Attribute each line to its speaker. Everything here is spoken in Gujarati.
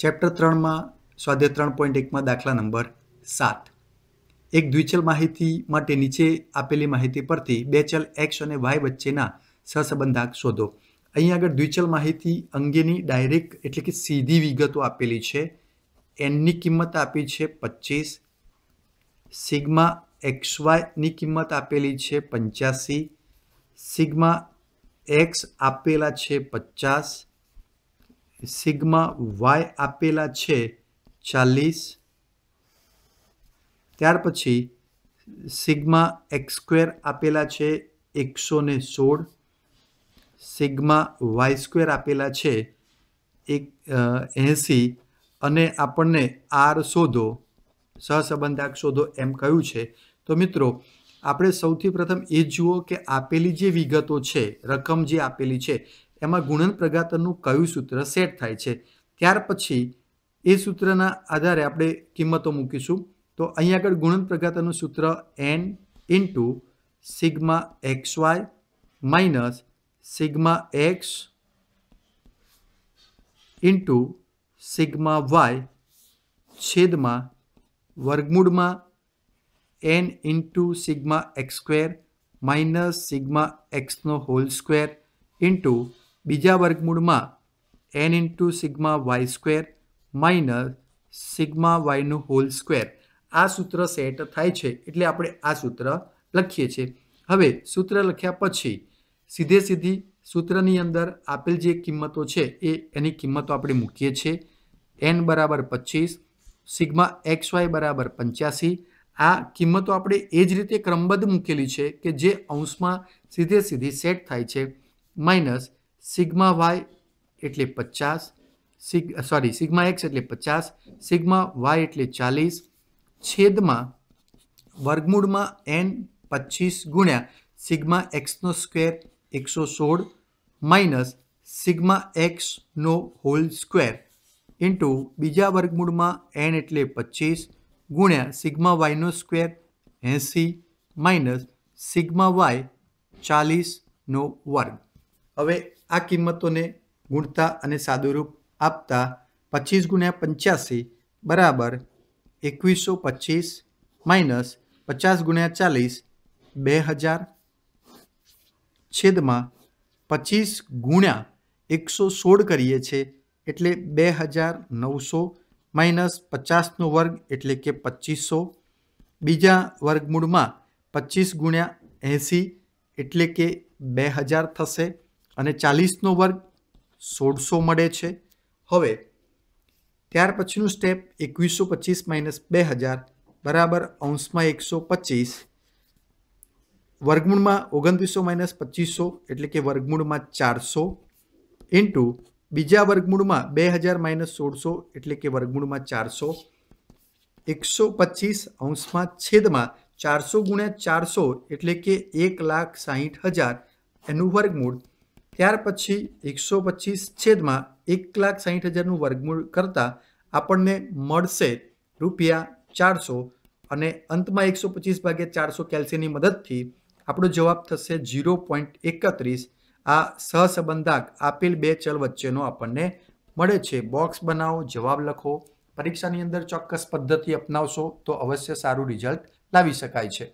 Speaker 1: ચેપ્ટર ત્રણમાં સ્વાધ્યાય ત્રણ પોઈન્ટ એકમાં દાખલા નંબર સાત એક દ્વિચલ માહિતી માટે નીચે આપેલી માહિતી પરથી બે ચલ એક્સ અને વાય વચ્ચેના સહસંબંધાક શોધો અહીં આગળ દ્વિચલ માહિતી અંગેની ડાયરેક્ટ એટલે કે સીધી વિગતો આપેલી છે એનની કિંમત આપી છે પચીસ સિગ્મા એક્સ વાયની કિંમત આપેલી છે પંચ્યાસી સિગ્મા એક્સ આપેલા છે પચાસ સિગ્મા વાય આપેલા છે ચાલીસ ત્યાર પછી સિગ્મા એક્સ સ્ક્વેર આપેલા છે એકસો ને સોળ સિગ્મા વાય સ્ક્વેર આપેલા છે એક એંસી અને આપણને આર શોધો સહસંબંધાક શોધો એમ કહ્યું છે તો મિત્રો આપણે સૌથી પ્રથમ એ જુઓ કે આપેલી જે વિગતો છે રકમ જે આપેલી છે એમાં ગુણન પ્રગાતરનું કયું સૂત્ર સેટ થાય છે ત્યાર પછી એ સૂત્રના આધારે આપણે કિંમતો મૂકીશું તો અહીં આગળ ગુણન પ્રગાતનું સૂત્ર n into sigma x y minus sigma x into sigma y છેદમાં વર્ગમૂળમાં n into sigma x square minus sigma એક્સનો હોલ સ્ક્વેર ઇન્ટુ બીજા વર્ગમૂળમાં n into sigma y square minus sigma વાયનું હોલ સ્ક્વેર આ સૂત્ર સેટ થાય છે એટલે આપણે આ સૂત્ર લખીએ છીએ હવે સૂત્ર લખ્યા પછી સીધે સીધી સૂત્રની અંદર આપેલ જે કિંમતો છે એ એની કિંમતો આપણે મૂકીએ છીએ એન બરાબર પચીસ સિગ્મા એક્સ વાય બરાબર પંચ્યાસી આ કિંમતો આપણે એ જ રીતે ક્રમબદ્ધ મૂકેલી છે કે જે અંશમાં સીધે સીધી સેટ થાય છે માઇનસ સિગ્મા વાય એટલે પચાસ સિગ સોરી સિગ્મા એક્સ એટલે પચાસ સિગ્મા વાય એટલે ચાલીસ છેદમાં વર્ગમૂળમાં એન પચીસ ગુણ્યા સિગ્મા એક્સનો સ્ક્વેર એકસો સોળ માઇનસ સિગ્મા એક્સનો હોલ સ્ક્વેર ઇન્ટુ બીજા વર્ગમૂળમાં એન એટલે પચીસ ગુણ્યા સિગ્મા વાયનો સ્ક્વેર એંસી માઇનસ સિગ્મા વાય ચાલીસનો વર્ગ હવે આ કિંમતોને ગુણતા અને સાદુરૂપ આપતા પચીસ ગુણ્યા પંચ્યાસી બરાબર એકવીસો પચીસ માઇનસ પચાસ ગુણ્યા ચાલીસ બે હજાર છેદમાં પચીસ ગુણ્યા એકસો સોળ કરીએ છીએ એટલે બે હજાર નવસો માઇનસ પચાસનો વર્ગ એટલે કે પચીસો બીજા વર્ગમૂળમાં પચીસ ગુણ્યા એંસી એટલે કે બે હજાર થશે અને ચાલીસનો વર્ગ સોળસો મળે છે હવે ત્યાર પછીનું સ્ટેપ એકવીસો પચીસ માઇનસ બે હજાર બરાબર અંશમાં એકસો પચીસ વર્ગમૂળમાં ઓગણત્રીસો માઇનસ પચીસો એટલે કે વર્ગમૂળમાં ચારસો ઇન્ટુ બીજા વર્ગમૂળમાં બે હજાર માઇનસ સોળસો એટલે કે વર્ગમૂળમાં ચારસો એકસો પચીસ અંશમાં છેદમાં ચારસો ગુણ્યા ચારસો એટલે કે એક લાખ સાહીઠ હજાર એનું વર્ગમૂળ ત્યાર પછી એકસો પચીસ છેદમાં એક લાખ સાહીઠ હજારનું વર્ગમૂળ કરતાં આપણને મળશે રૂપિયા ચારસો અને અંતમાં એકસો પચીસ ભાગે ચારસો કેલ્સીની મદદથી આપણો જવાબ થશે જીરો પોઈન્ટ એકત્રીસ આ સહસંબંધાક આપેલ બે ચલ વચ્ચેનો આપણને મળે છે બોક્સ બનાવો જવાબ લખો પરીક્ષાની અંદર ચોક્કસ પદ્ધતિ અપનાવશો તો અવશ્ય સારું રિઝલ્ટ લાવી શકાય છે